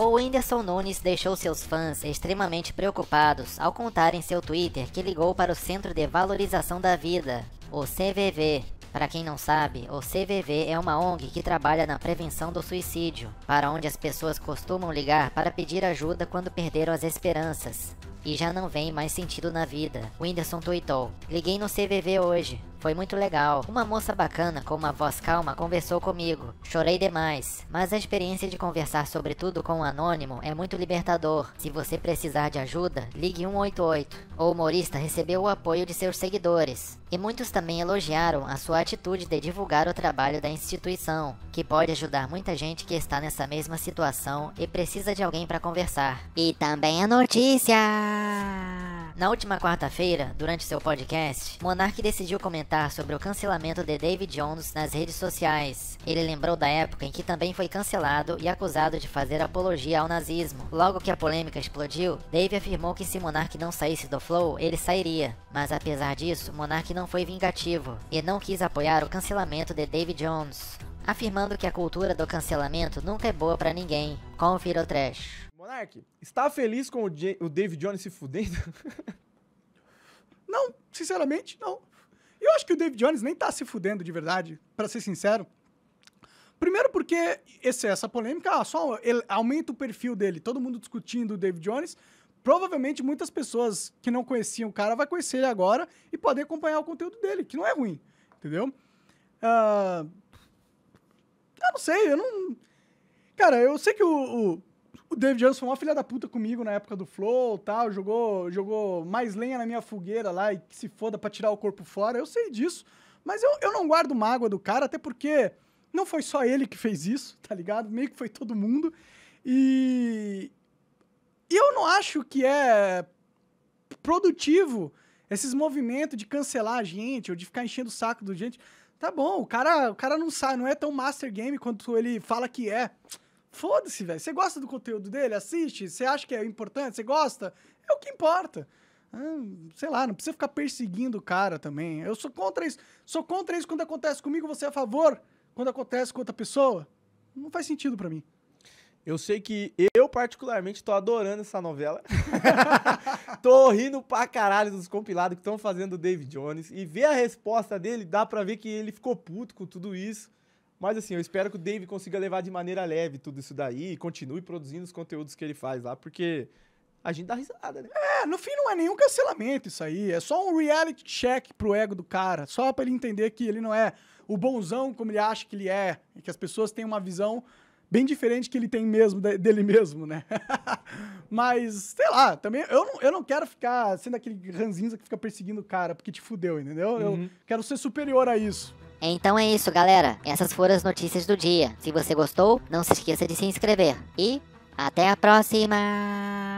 O Whindersson Nunes deixou seus fãs extremamente preocupados ao contar em seu Twitter que ligou para o Centro de Valorização da Vida, o CVV. Para quem não sabe, o CVV é uma ONG que trabalha na prevenção do suicídio, para onde as pessoas costumam ligar para pedir ajuda quando perderam as esperanças. E já não vem mais sentido na vida. Whindersson tweetou: Liguei no CVV hoje. Foi muito legal. Uma moça bacana com uma voz calma conversou comigo. Chorei demais, mas a experiência de conversar sobre tudo com o um anônimo é muito libertador. Se você precisar de ajuda, ligue 188. O humorista recebeu o apoio de seus seguidores. E muitos também elogiaram a sua atitude de divulgar o trabalho da instituição, que pode ajudar muita gente que está nessa mesma situação e precisa de alguém para conversar. E também a notícia! Na última quarta-feira, durante seu podcast, Monark decidiu comentar sobre o cancelamento de David Jones nas redes sociais. Ele lembrou da época em que também foi cancelado e acusado de fazer apologia ao nazismo. Logo que a polêmica explodiu, Dave afirmou que se Monark não saísse do Flow, ele sairia. Mas apesar disso, Monark não foi vingativo e não quis apoiar o cancelamento de David Jones, afirmando que a cultura do cancelamento nunca é boa para ninguém. Confira o trecho. Monark, está feliz com o, J o David Jones se fudendo? não, sinceramente, não. Eu acho que o David Jones nem tá se fudendo de verdade, para ser sincero. Primeiro porque esse, essa polêmica ah, só aumenta o perfil dele. Todo mundo discutindo o David Jones. Provavelmente muitas pessoas que não conheciam o cara vai conhecer ele agora e poder acompanhar o conteúdo dele, que não é ruim, entendeu? Uh, eu não sei, eu não... Cara, eu sei que o, o, o David Jones foi uma filha da puta comigo na época do Flow tal, jogou, jogou mais lenha na minha fogueira lá e que se foda pra tirar o corpo fora. Eu sei disso. Mas eu, eu não guardo mágoa do cara, até porque não foi só ele que fez isso, tá ligado? Meio que foi todo mundo. E. E eu não acho que é produtivo esses movimentos de cancelar a gente ou de ficar enchendo o saco do gente. Tá bom, o cara, o cara não sabe, não é tão master game quanto ele fala que é. Foda-se, velho. Você gosta do conteúdo dele? Assiste? Você acha que é importante? Você gosta? É o que importa. Ah, sei lá, não precisa ficar perseguindo o cara também. Eu sou contra isso. Sou contra isso quando acontece comigo, você é a favor quando acontece com outra pessoa. Não faz sentido para mim. Eu sei que eu, particularmente, tô adorando essa novela. tô rindo pra caralho dos compilados que estão fazendo o David Jones. E ver a resposta dele, dá pra ver que ele ficou puto com tudo isso. Mas assim, eu espero que o Dave consiga levar de maneira leve tudo isso daí e continue produzindo os conteúdos que ele faz lá, porque a gente dá risada, né? É, no fim não é nenhum cancelamento isso aí. É só um reality check pro ego do cara. Só pra ele entender que ele não é o bonzão como ele acha que ele é. E que as pessoas têm uma visão bem diferente que ele tem mesmo dele mesmo, né? Mas, sei lá, também eu não, eu não quero ficar sendo aquele ranzinza que fica perseguindo o cara porque te fudeu, entendeu? Uhum. Eu quero ser superior a isso. Então é isso, galera. Essas foram as notícias do dia. Se você gostou, não se esqueça de se inscrever. E até a próxima!